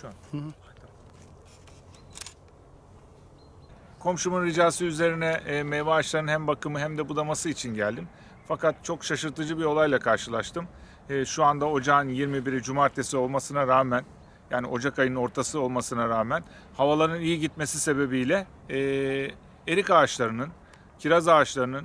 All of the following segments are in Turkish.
Şu an. Hı hı. Komşumun ricası üzerine e, meyve ağaçlarının hem bakımı hem de budaması için geldim. Fakat çok şaşırtıcı bir olayla karşılaştım. E, şu anda ocağın 21'i cumartesi olmasına rağmen yani Ocak ayının ortası olmasına rağmen havaların iyi gitmesi sebebiyle e, erik ağaçlarının, kiraz ağaçlarının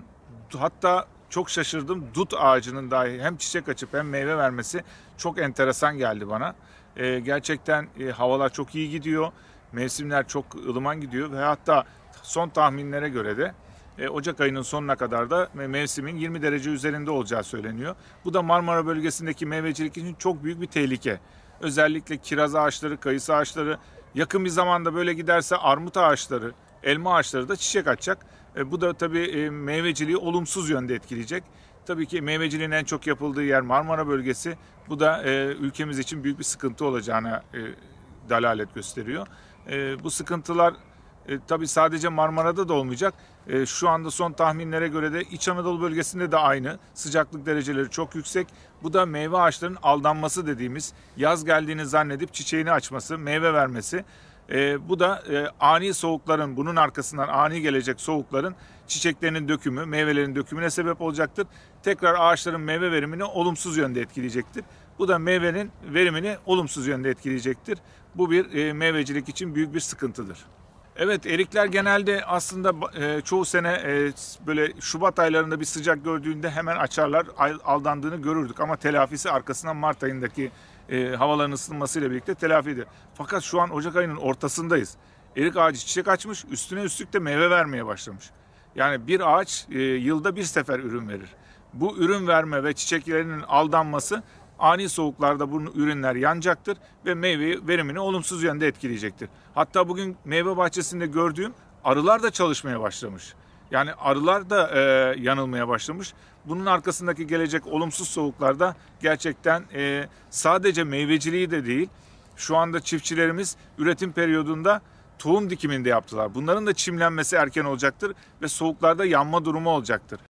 hatta çok şaşırdım dut ağacının dahi hem çiçek açıp hem meyve vermesi çok enteresan geldi bana. E, gerçekten e, havalar çok iyi gidiyor. Mevsimler çok ılıman gidiyor ve hatta son tahminlere göre de e, Ocak ayının sonuna kadar da mevsimin 20 derece üzerinde olacağı söyleniyor. Bu da Marmara bölgesindeki meyvecilik için çok büyük bir tehlike. Özellikle kiraz ağaçları, kayısı ağaçları, yakın bir zamanda böyle giderse armut ağaçları, elma ağaçları da çiçek açacak. E, bu da tabii e, meyveciliği olumsuz yönde etkileyecek. Tabii ki meyveciliğin en çok yapıldığı yer Marmara bölgesi. Bu da e, ülkemiz için büyük bir sıkıntı olacağına e, dalalet gösteriyor. E, bu sıkıntılar e, tabii sadece Marmara'da da olmayacak. E, şu anda son tahminlere göre de İç Anadolu bölgesinde de aynı. Sıcaklık dereceleri çok yüksek. Bu da meyve ağaçlarının aldanması dediğimiz yaz geldiğini zannedip çiçeğini açması, meyve vermesi e, bu da e, ani soğukların, bunun arkasından ani gelecek soğukların çiçeklerinin dökümü, meyvelerin dökümüne sebep olacaktır. Tekrar ağaçların meyve verimini olumsuz yönde etkileyecektir. Bu da meyvenin verimini olumsuz yönde etkileyecektir. Bu bir e, meyvecilik için büyük bir sıkıntıdır. Evet erikler genelde aslında e, çoğu sene e, böyle Şubat aylarında bir sıcak gördüğünde hemen açarlar aldandığını görürdük. Ama telafisi arkasından Mart ayındaki e, havaların ısınmasıyla birlikte telafi edilir. Fakat şu an Ocak ayının ortasındayız. Erik ağacı çiçek açmış üstüne üstlük de meyve vermeye başlamış. Yani bir ağaç yılda bir sefer ürün verir. Bu ürün verme ve çiçeklerinin aldanması ani soğuklarda bu ürünler yanacaktır ve meyve verimini olumsuz yönde etkileyecektir. Hatta bugün meyve bahçesinde gördüğüm arılar da çalışmaya başlamış. Yani arılar da e, yanılmaya başlamış. Bunun arkasındaki gelecek olumsuz soğuklarda gerçekten e, sadece meyveciliği de değil, şu anda çiftçilerimiz üretim periyodunda tohum dikiminde yaptılar. Bunların da çimlenmesi erken olacaktır ve soğuklarda yanma durumu olacaktır.